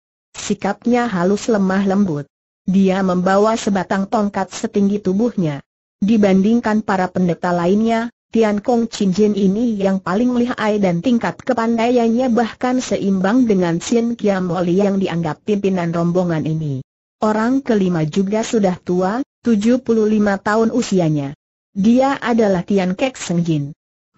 sikapnya halus lemah lembut. Dia membawa sebatang tongkat setinggi tubuhnya. Dibandingkan para pendeta lainnya, Tian Kong Chin Jin ini yang paling lihai dan tingkat kepandaiannya bahkan seimbang dengan Sin Kiam Oli yang dianggap pimpinan rombongan ini. Orang kelima juga sudah tua, 75 tahun usianya. Dia adalah Tian Kek Seng Jin.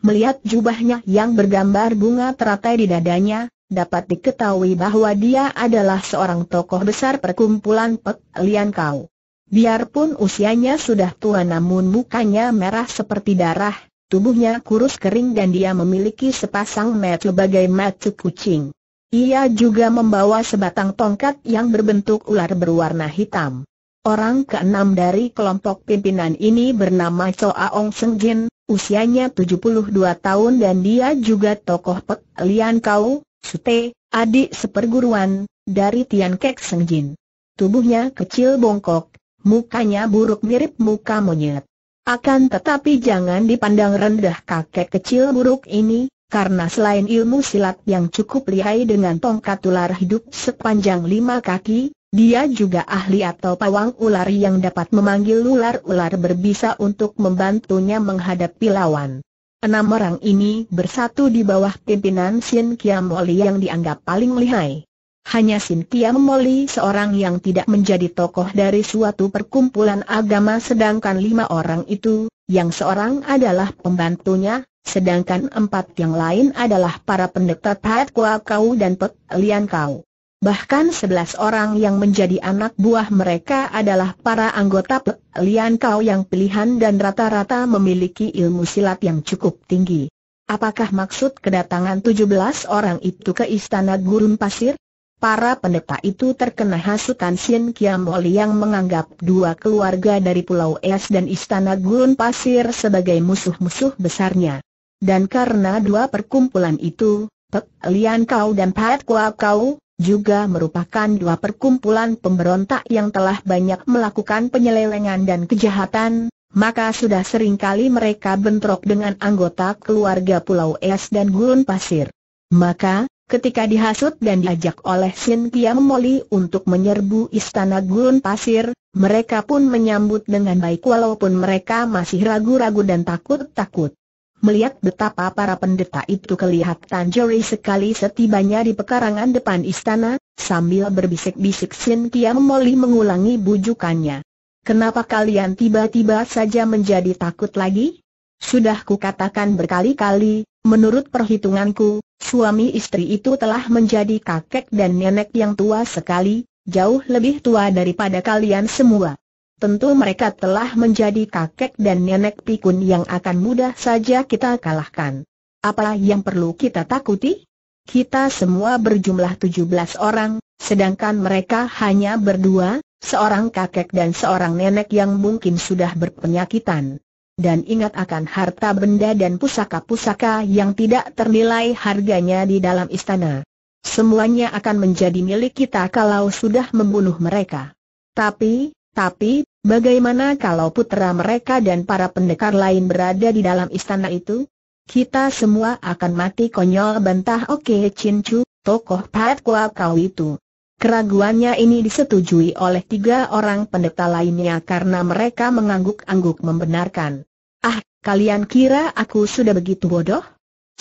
Melihat jubahnya yang bergambar bunga teratai di dadanya, dapat diketahui bahwa dia adalah seorang tokoh besar perkumpulan Pek Lian Kau. Biarpun usianya sudah tua namun mukanya merah seperti darah, tubuhnya kurus kering dan dia memiliki sepasang mata sebagai mata kucing. Ia juga membawa sebatang tongkat yang berbentuk ular berwarna hitam. Orang keenam dari kelompok pimpinan ini bernama Choa Ong Seng Jin, usianya 72 tahun dan dia juga tokoh Pek Lian Kau, Sute, adik seperguruan, dari Tian Kek Seng Jin. Tubuhnya kecil bongkok, mukanya buruk mirip muka monyet. Akan tetapi jangan dipandang rendah kakek kecil buruk ini, karena selain ilmu silat yang cukup lihai dengan tongkat ular hidup sepanjang lima kaki, dia juga ahli atau pawang ular yang dapat memanggil ular-ular berbisa untuk membantunya menghadapi lawan. Enam orang ini bersatu di bawah pimpinan Sin Kiam Moli yang dianggap paling lihai. Hanya Sin Kiam Moli seorang yang tidak menjadi tokoh dari suatu perkumpulan agama sedangkan lima orang itu, yang seorang adalah pembantunya, sedangkan empat yang lain adalah para pendeta Pat Kua Kau dan Pek Lian Kau. Bahkan sebelas orang yang menjadi anak buah mereka adalah para anggota pelian Kau yang pilihan dan rata-rata memiliki ilmu silat yang cukup tinggi. Apakah maksud kedatangan tujuh belas orang itu ke istana gurun pasir? Para pendeta itu terkena hasutan Sien Kiam yang menganggap dua keluarga dari Pulau Es dan Istana Gurun Pasir sebagai musuh-musuh besarnya. Dan karena dua perkumpulan itu, Pek Lian Kau dan Pat Kua Kau, juga merupakan dua perkumpulan pemberontak yang telah banyak melakukan penyelewengan dan kejahatan, maka sudah seringkali mereka bentrok dengan anggota keluarga Pulau Es dan Gurun Pasir. Maka, ketika dihasut dan diajak oleh Sin Kiam Moli untuk menyerbu istana Gurun Pasir, mereka pun menyambut dengan baik walaupun mereka masih ragu-ragu dan takut-takut melihat betapa para pendeta itu kelihatan jeri sekali setibanya di pekarangan depan istana, sambil berbisik-bisik Sin Kia Moli mengulangi bujukannya. Kenapa kalian tiba-tiba saja menjadi takut lagi? Sudah kukatakan berkali-kali, menurut perhitunganku, suami istri itu telah menjadi kakek dan nenek yang tua sekali, jauh lebih tua daripada kalian semua. Tentu mereka telah menjadi kakek dan nenek pikun yang akan mudah saja kita kalahkan. Apa yang perlu kita takuti? Kita semua berjumlah 17 orang, sedangkan mereka hanya berdua, seorang kakek dan seorang nenek yang mungkin sudah berpenyakitan. Dan ingat akan harta benda dan pusaka-pusaka yang tidak ternilai harganya di dalam istana. Semuanya akan menjadi milik kita kalau sudah membunuh mereka. Tapi, tapi, Bagaimana kalau putera mereka dan para pendekar lain berada di dalam istana itu? Kita semua akan mati konyol bantah Oke Chin Chu, tokoh Pat Kua Kau itu. Keraguannya ini disetujui oleh tiga orang pendeta lainnya karena mereka mengangguk-angguk membenarkan. Ah, kalian kira aku sudah begitu bodoh?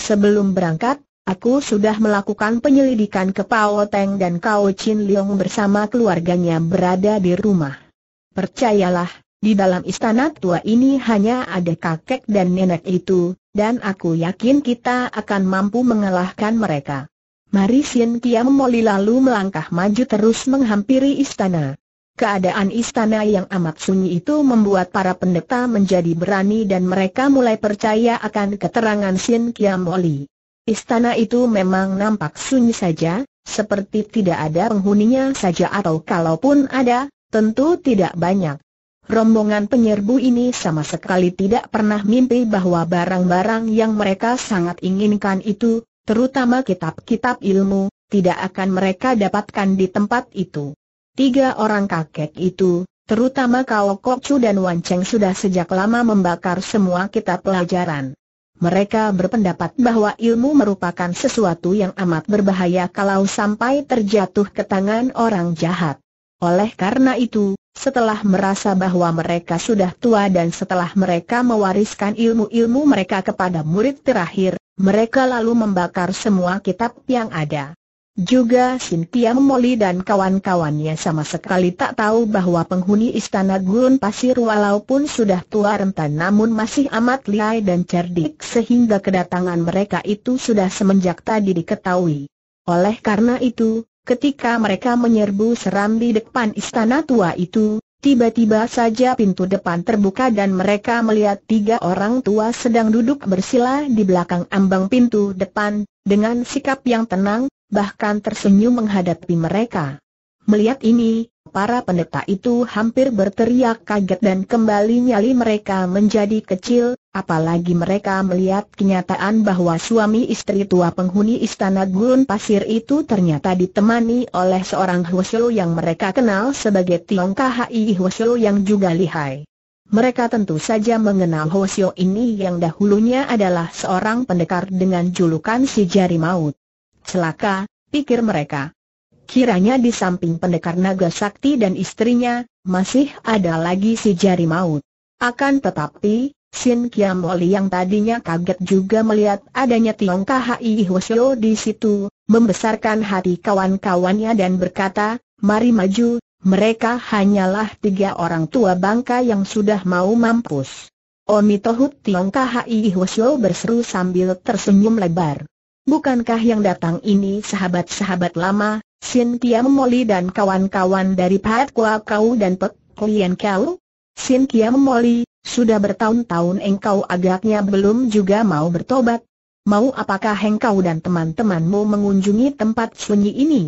Sebelum berangkat, Aku sudah melakukan penyelidikan ke Pao Teng dan kau Chin Leong bersama keluarganya berada di rumah. Percayalah, di dalam istana tua ini hanya ada kakek dan nenek itu, dan aku yakin kita akan mampu mengalahkan mereka. Mari Sien Kiam Moli lalu melangkah maju terus menghampiri istana. Keadaan istana yang amat sunyi itu membuat para pendeta menjadi berani dan mereka mulai percaya akan keterangan Sien Kiam Moli. Istana itu memang nampak sunyi saja, seperti tidak ada penghuninya saja atau kalaupun ada, Tentu tidak banyak. Rombongan penyerbu ini sama sekali tidak pernah mimpi bahwa barang-barang yang mereka sangat inginkan itu, terutama kitab-kitab ilmu, tidak akan mereka dapatkan di tempat itu. Tiga orang kakek itu, terutama Kao Kokcu dan Wan Cheng sudah sejak lama membakar semua kitab pelajaran. Mereka berpendapat bahwa ilmu merupakan sesuatu yang amat berbahaya kalau sampai terjatuh ke tangan orang jahat. Oleh karena itu, setelah merasa bahwa mereka sudah tua dan setelah mereka mewariskan ilmu-ilmu mereka kepada murid terakhir, mereka lalu membakar semua kitab yang ada. Juga Sintia Moli dan kawan-kawannya sama sekali tak tahu bahwa penghuni istana gurun pasir walaupun sudah tua rentan namun masih amat liai dan cerdik sehingga kedatangan mereka itu sudah semenjak tadi diketahui. Oleh karena itu, Ketika mereka menyerbu seram di depan istana tua itu, tiba-tiba saja pintu depan terbuka dan mereka melihat tiga orang tua sedang duduk bersila di belakang ambang pintu depan, dengan sikap yang tenang, bahkan tersenyum menghadapi mereka. Melihat ini, Para pendeta itu hampir berteriak kaget dan kembali nyali mereka menjadi kecil, apalagi mereka melihat kenyataan bahwa suami istri tua penghuni istana gurun pasir itu ternyata ditemani oleh seorang Hwasyo yang mereka kenal sebagai Tiong Khai Hwasyo yang juga lihai. Mereka tentu saja mengenal Hwasyo ini yang dahulunya adalah seorang pendekar dengan julukan si jari maut. Celaka, pikir mereka. Kiranya di samping pendekar naga sakti dan istrinya, masih ada lagi si jari maut. Akan tetapi, Sin Kiam Oli yang tadinya kaget juga melihat adanya Tiong Khai Hwasyo di situ, membesarkan hati kawan-kawannya dan berkata, mari maju, mereka hanyalah tiga orang tua bangka yang sudah mau mampus. Omitohut Tiong Khai Hwasyo berseru sambil tersenyum lebar. Bukankah yang datang ini sahabat-sahabat lama, Sin Tiam Moli dan kawan-kawan dari Pat Kua Kau dan Pek Klien Kau? Sin Tiam Moli, sudah bertahun-tahun engkau agaknya belum juga mau bertobat. Mau apakah engkau dan teman-temanmu mengunjungi tempat sunyi ini?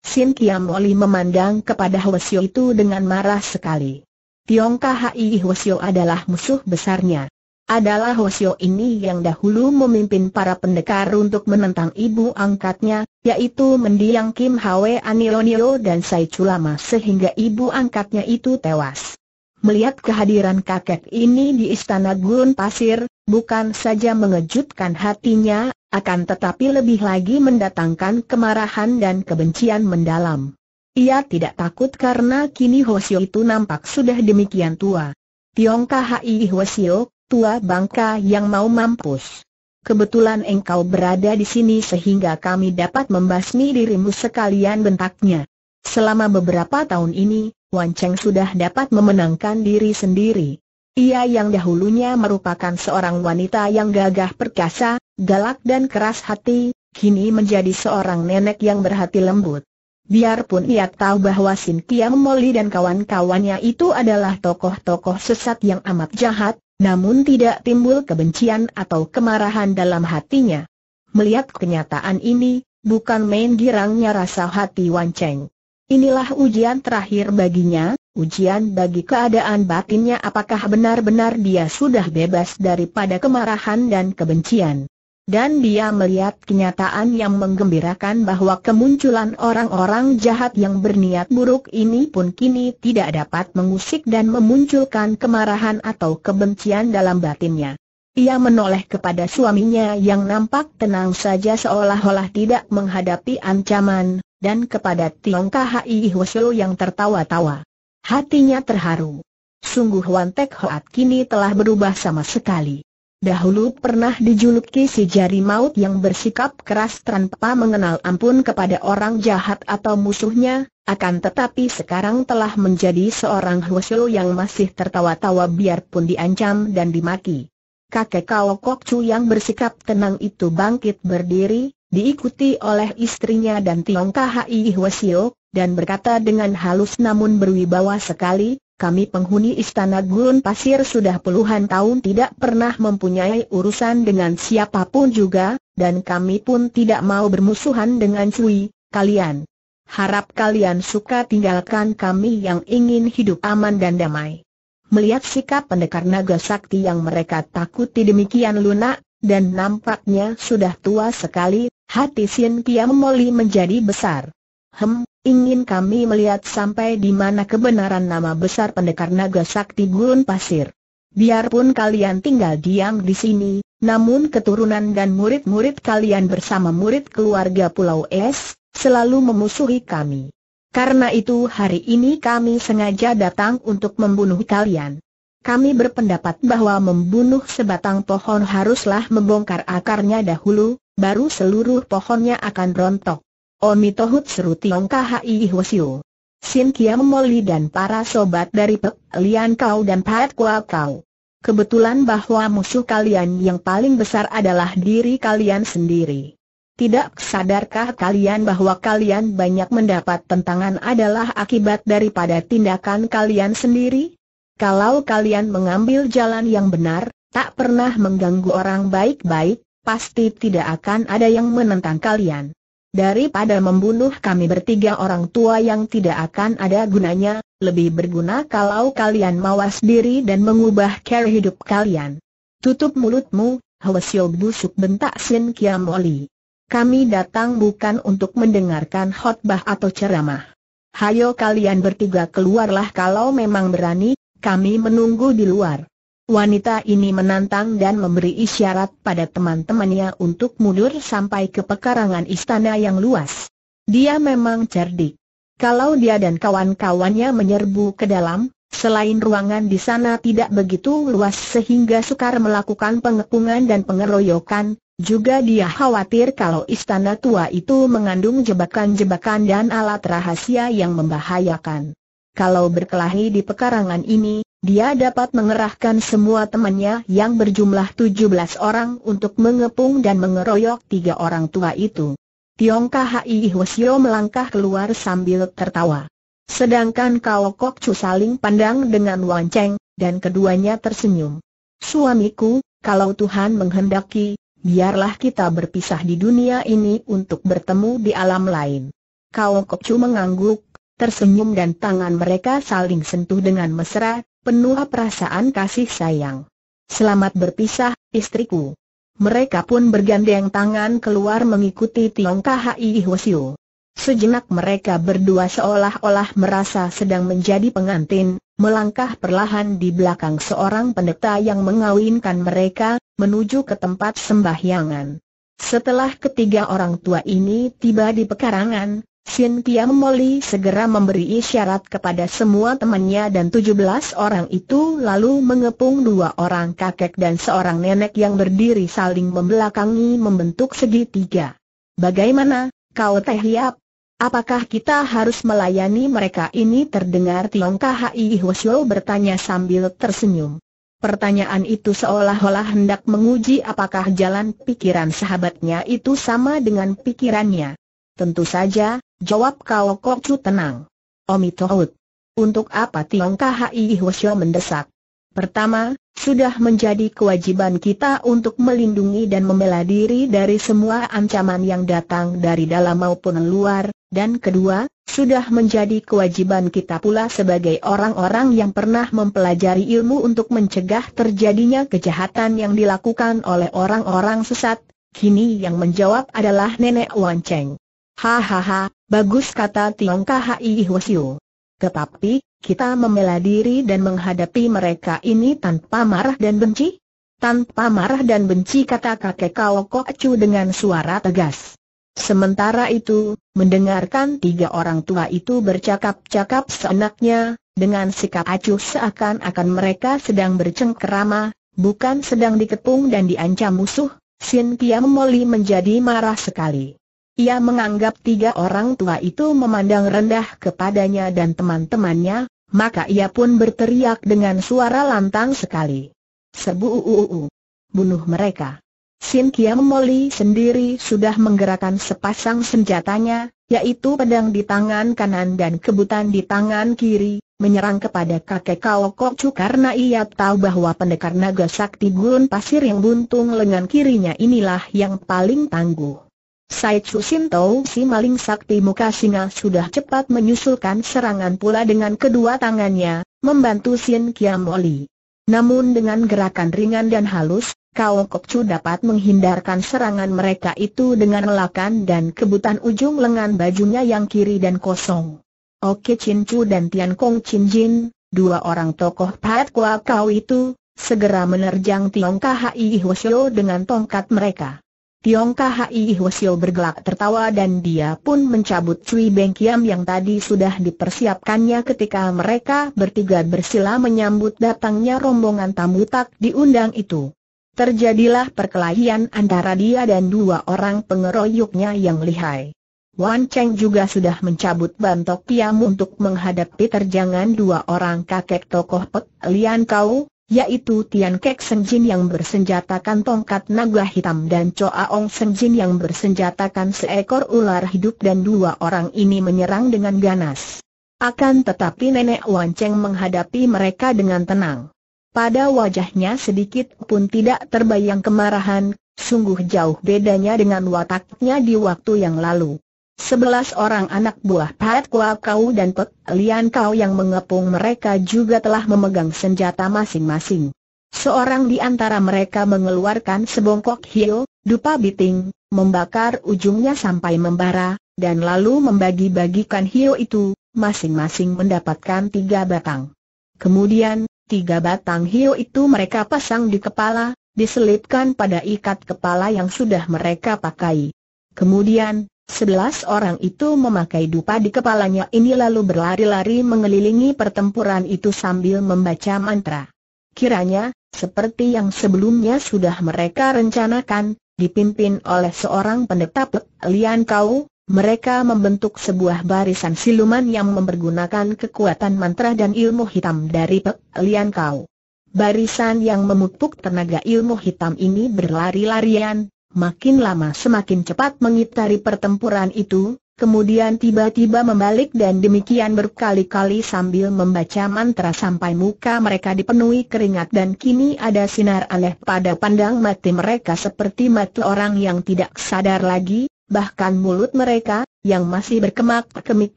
Sin Tiam Moli memandang kepada Hwasyo itu dengan marah sekali. Tiong Kai Hwasyo adalah musuh besarnya adalah Hosio ini yang dahulu memimpin para pendekar untuk menentang ibu angkatnya, yaitu mendiang Kim Hwe Anilonio dan Sai Chulama sehingga ibu angkatnya itu tewas. Melihat kehadiran kakek ini di istana gurun pasir, bukan saja mengejutkan hatinya, akan tetapi lebih lagi mendatangkan kemarahan dan kebencian mendalam. Ia tidak takut karena kini Hosio itu nampak sudah demikian tua. Tiong Kai Hwasio, tua bangka yang mau mampus. Kebetulan engkau berada di sini sehingga kami dapat membasmi dirimu sekalian bentaknya. Selama beberapa tahun ini, Wan Cheng sudah dapat memenangkan diri sendiri. Ia yang dahulunya merupakan seorang wanita yang gagah perkasa, galak dan keras hati, kini menjadi seorang nenek yang berhati lembut. Biarpun ia tahu bahwa Sintia Moli dan kawan-kawannya itu adalah tokoh-tokoh sesat yang amat jahat, namun tidak timbul kebencian atau kemarahan dalam hatinya. Melihat kenyataan ini, bukan main girangnya rasa hati Wan Cheng. Inilah ujian terakhir baginya, ujian bagi keadaan batinnya apakah benar-benar dia sudah bebas daripada kemarahan dan kebencian. Dan dia melihat kenyataan yang menggembirakan bahwa kemunculan orang-orang jahat yang berniat buruk ini pun kini tidak dapat mengusik dan memunculkan kemarahan atau kebencian dalam batinnya. Ia menoleh kepada suaminya yang nampak tenang saja seolah-olah tidak menghadapi ancaman, dan kepada Tiong Khai Hwasyo yang tertawa-tawa. Hatinya terharu. Sungguh Wan Tek Hoat kini telah berubah sama sekali. Dahulu pernah dijuluki si jari maut yang bersikap keras tanpa mengenal ampun kepada orang jahat atau musuhnya, akan tetapi sekarang telah menjadi seorang Huosyo yang masih tertawa-tawa biarpun diancam dan dimaki. Kakek Kau Kok Chu yang bersikap tenang itu bangkit berdiri, diikuti oleh istrinya dan Tiong Khai Huosyo, dan berkata dengan halus namun berwibawa sekali, kami penghuni istana gurun pasir sudah puluhan tahun tidak pernah mempunyai urusan dengan siapapun juga, dan kami pun tidak mau bermusuhan dengan Cui, kalian. Harap kalian suka tinggalkan kami yang ingin hidup aman dan damai. Melihat sikap pendekar naga sakti yang mereka takuti demikian lunak, dan nampaknya sudah tua sekali, hati Sin Kiam Moli menjadi besar. Hem, ingin kami melihat sampai di mana kebenaran nama besar pendekar naga sakti gurun pasir. Biarpun kalian tinggal diam di sini, namun keturunan dan murid-murid kalian bersama murid keluarga Pulau Es, selalu memusuhi kami. Karena itu hari ini kami sengaja datang untuk membunuh kalian. Kami berpendapat bahwa membunuh sebatang pohon haruslah membongkar akarnya dahulu, baru seluruh pohonnya akan rontok. Omi Tohut seru Tiong Kahai Hwasyu. Sin Kiam Moli dan para sobat dari Pek Lian Kau dan Pat Kua Kau. Kebetulan bahwa musuh kalian yang paling besar adalah diri kalian sendiri. Tidak sadarkah kalian bahwa kalian banyak mendapat tentangan adalah akibat daripada tindakan kalian sendiri? Kalau kalian mengambil jalan yang benar, tak pernah mengganggu orang baik-baik, pasti tidak akan ada yang menentang kalian. Daripada membunuh kami bertiga orang tua yang tidak akan ada gunanya, lebih berguna kalau kalian mawas diri dan mengubah cara hidup kalian. Tutup mulutmu, Hwasyo busuk bentak Sin Kiam Oli. Kami datang bukan untuk mendengarkan khotbah atau ceramah. Hayo kalian bertiga keluarlah kalau memang berani, kami menunggu di luar. Wanita ini menantang dan memberi isyarat pada teman-temannya untuk mundur sampai ke pekarangan istana yang luas. Dia memang cerdik. Kalau dia dan kawan-kawannya menyerbu ke dalam, selain ruangan di sana tidak begitu luas sehingga sukar melakukan pengepungan dan pengeroyokan, juga dia khawatir kalau istana tua itu mengandung jebakan-jebakan dan alat rahasia yang membahayakan. Kalau berkelahi di pekarangan ini, dia dapat mengerahkan semua temannya yang berjumlah 17 orang untuk mengepung dan mengeroyok tiga orang tua itu. Tiong Kahai Hwasyo melangkah keluar sambil tertawa. Sedangkan Kao Kok Chu saling pandang dengan Wan Cheng, dan keduanya tersenyum. Suamiku, kalau Tuhan menghendaki, biarlah kita berpisah di dunia ini untuk bertemu di alam lain. Kao Kok Chu mengangguk, tersenyum dan tangan mereka saling sentuh dengan mesra, penuh perasaan kasih sayang. Selamat berpisah, istriku. Mereka pun bergandeng tangan keluar mengikuti Tiong Khai Hwasyu. Sejenak mereka berdua seolah-olah merasa sedang menjadi pengantin, melangkah perlahan di belakang seorang pendeta yang mengawinkan mereka, menuju ke tempat sembahyangan. Setelah ketiga orang tua ini tiba di pekarangan, Sin Piam Moli segera memberi isyarat kepada semua temannya dan 17 orang itu lalu mengepung dua orang kakek dan seorang nenek yang berdiri saling membelakangi membentuk segitiga. Bagaimana, kau teh hiap? Apakah kita harus melayani mereka ini terdengar Tiong Khai Hwasyo bertanya sambil tersenyum. Pertanyaan itu seolah-olah hendak menguji apakah jalan pikiran sahabatnya itu sama dengan pikirannya. Tentu saja, Jawab Kao Kokcu tenang. Omi Tohut. Untuk apa Tiong KHI Hwasyo mendesak? Pertama, sudah menjadi kewajiban kita untuk melindungi dan membela diri dari semua ancaman yang datang dari dalam maupun luar, dan kedua, sudah menjadi kewajiban kita pula sebagai orang-orang yang pernah mempelajari ilmu untuk mencegah terjadinya kejahatan yang dilakukan oleh orang-orang sesat, kini yang menjawab adalah Nenek Wan Cheng. Hahaha, bagus kata Tiong Khai Hwasyu. Tetapi, kita membela diri dan menghadapi mereka ini tanpa marah dan benci? Tanpa marah dan benci kata kakek Kao Kok Chu dengan suara tegas. Sementara itu, mendengarkan tiga orang tua itu bercakap-cakap seenaknya, dengan sikap acuh seakan-akan mereka sedang bercengkerama, bukan sedang dikepung dan diancam musuh, Sin Kiam Moli menjadi marah sekali. Ia menganggap tiga orang tua itu memandang rendah kepadanya dan teman-temannya, maka ia pun berteriak dengan suara lantang sekali. Sebu'u'u'u! Bunuh mereka! Sin Kiam Moli sendiri sudah menggerakkan sepasang senjatanya, yaitu pedang di tangan kanan dan kebutan di tangan kiri, menyerang kepada kakek Kao Kokcu karena ia tahu bahwa pendekar naga sakti gurun pasir yang buntung lengan kirinya inilah yang paling tangguh. Sai Chu Sim Tau si maling sakti muka singa sudah cepat menyusulkan serangan pula dengan kedua tangannya, membantu Sin Kiam Oli. Namun dengan gerakan ringan dan halus, Kao Kok Chu dapat menghindarkan serangan mereka itu dengan lelakan dan kebutan ujung lengan bajunya yang kiri dan kosong. Oke Chin Chu dan Tian Kong Chin Jin, dua orang tokoh Pat Kua Kau itu, segera menerjang Tiong Khai Hwasyo dengan tongkat mereka. Tiong Khai Hwasyo bergelak tertawa dan dia pun mencabut Cui Beng Kiam yang tadi sudah dipersiapkannya ketika mereka bertiga bersila menyambut datangnya rombongan tamu tak diundang itu. Terjadilah perkelahian antara dia dan dua orang pengeroyoknya yang lihai. Wan Cheng juga sudah mencabut bantok piam untuk menghadapi terjangan dua orang kakek tokoh Pek Lian Kau, yaitu Tian Kek Senjin yang bersenjatakan tongkat naga hitam dan Choa Ong Senjin yang bersenjatakan seekor ular hidup dan dua orang ini menyerang dengan ganas. Akan tetapi Nenek Wan Cheng menghadapi mereka dengan tenang. Pada wajahnya sedikit pun tidak terbayang kemarahan, sungguh jauh bedanya dengan wataknya di waktu yang lalu. Sebelas orang anak buah Pat Kua Kau dan Pek Lian Kau yang mengepung mereka juga telah memegang senjata masing-masing. Seorang di antara mereka mengeluarkan sebongkok hiu, dupa biting, membakar ujungnya sampai membara, dan lalu membagi-bagikan hiu itu, masing-masing mendapatkan tiga batang. Kemudian, tiga batang hiu itu mereka pasang di kepala, diselipkan pada ikat kepala yang sudah mereka pakai. Kemudian, Sebelas orang itu memakai dupa di kepalanya ini lalu berlari-lari mengelilingi pertempuran itu sambil membaca mantra. Kiranya, seperti yang sebelumnya sudah mereka rencanakan, dipimpin oleh seorang pendeta Lian Kau, mereka membentuk sebuah barisan siluman yang mempergunakan kekuatan mantra dan ilmu hitam dari Lian Kau. Barisan yang memupuk tenaga ilmu hitam ini berlari-larian, makin lama semakin cepat mengitari pertempuran itu, kemudian tiba-tiba membalik dan demikian berkali-kali sambil membaca mantra sampai muka mereka dipenuhi keringat dan kini ada sinar aneh pada pandang mati mereka seperti mati orang yang tidak sadar lagi, bahkan mulut mereka, yang masih berkemak-kemik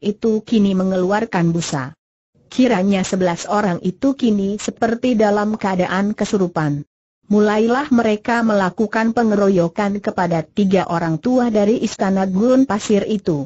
itu kini mengeluarkan busa. Kiranya sebelas orang itu kini seperti dalam keadaan kesurupan mulailah mereka melakukan pengeroyokan kepada tiga orang tua dari istana gurun pasir itu.